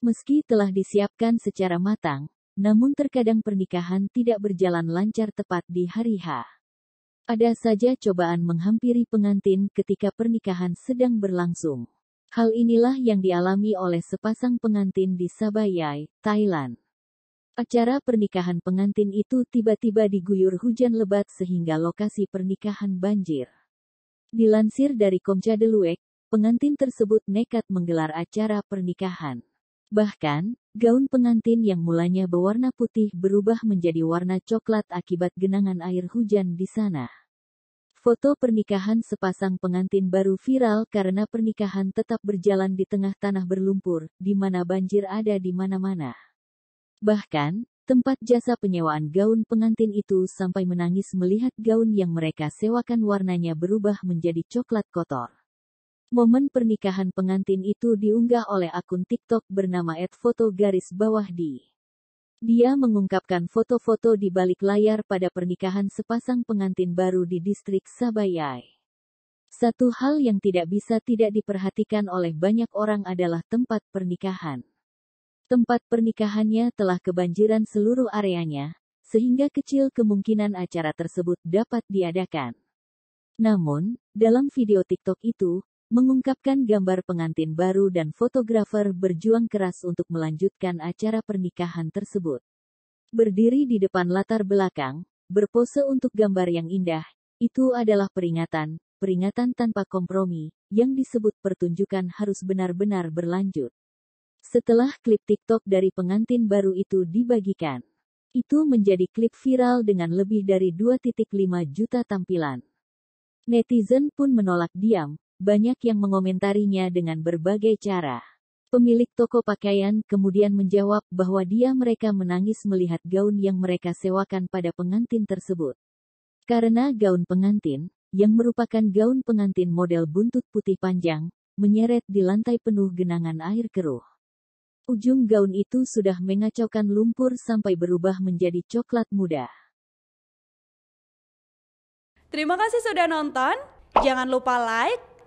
Meski telah disiapkan secara matang, namun terkadang pernikahan tidak berjalan lancar tepat di hari H. Ada saja cobaan menghampiri pengantin ketika pernikahan sedang berlangsung. Hal inilah yang dialami oleh sepasang pengantin di Sabayai, Thailand. Acara pernikahan pengantin itu tiba-tiba diguyur hujan lebat sehingga lokasi pernikahan banjir. Dilansir dari Komcadeluek, pengantin tersebut nekat menggelar acara pernikahan. Bahkan, gaun pengantin yang mulanya berwarna putih berubah menjadi warna coklat akibat genangan air hujan di sana. Foto pernikahan sepasang pengantin baru viral karena pernikahan tetap berjalan di tengah tanah berlumpur, di mana banjir ada di mana-mana. Bahkan, tempat jasa penyewaan gaun pengantin itu sampai menangis melihat gaun yang mereka sewakan warnanya berubah menjadi coklat kotor. Momen pernikahan pengantin itu diunggah oleh akun TikTok bernama @foto garis bawah Dia mengungkapkan foto-foto di balik layar pada pernikahan sepasang pengantin baru di distrik Sabayai. Satu hal yang tidak bisa tidak diperhatikan oleh banyak orang adalah tempat pernikahan. Tempat pernikahannya telah kebanjiran seluruh areanya, sehingga kecil kemungkinan acara tersebut dapat diadakan. Namun, dalam video TikTok itu, mengungkapkan gambar pengantin baru dan fotografer berjuang keras untuk melanjutkan acara pernikahan tersebut. Berdiri di depan latar belakang, berpose untuk gambar yang indah, itu adalah peringatan, peringatan tanpa kompromi, yang disebut pertunjukan harus benar-benar berlanjut. Setelah klip TikTok dari pengantin baru itu dibagikan, itu menjadi klip viral dengan lebih dari 2.5 juta tampilan. Netizen pun menolak diam, banyak yang mengomentarinya dengan berbagai cara. Pemilik toko pakaian kemudian menjawab bahwa dia mereka menangis melihat gaun yang mereka sewakan pada pengantin tersebut. Karena gaun pengantin, yang merupakan gaun pengantin model buntut putih panjang, menyeret di lantai penuh genangan air keruh. Ujung gaun itu sudah mengacaukan lumpur sampai berubah menjadi coklat muda. Terima kasih sudah nonton. Jangan lupa like,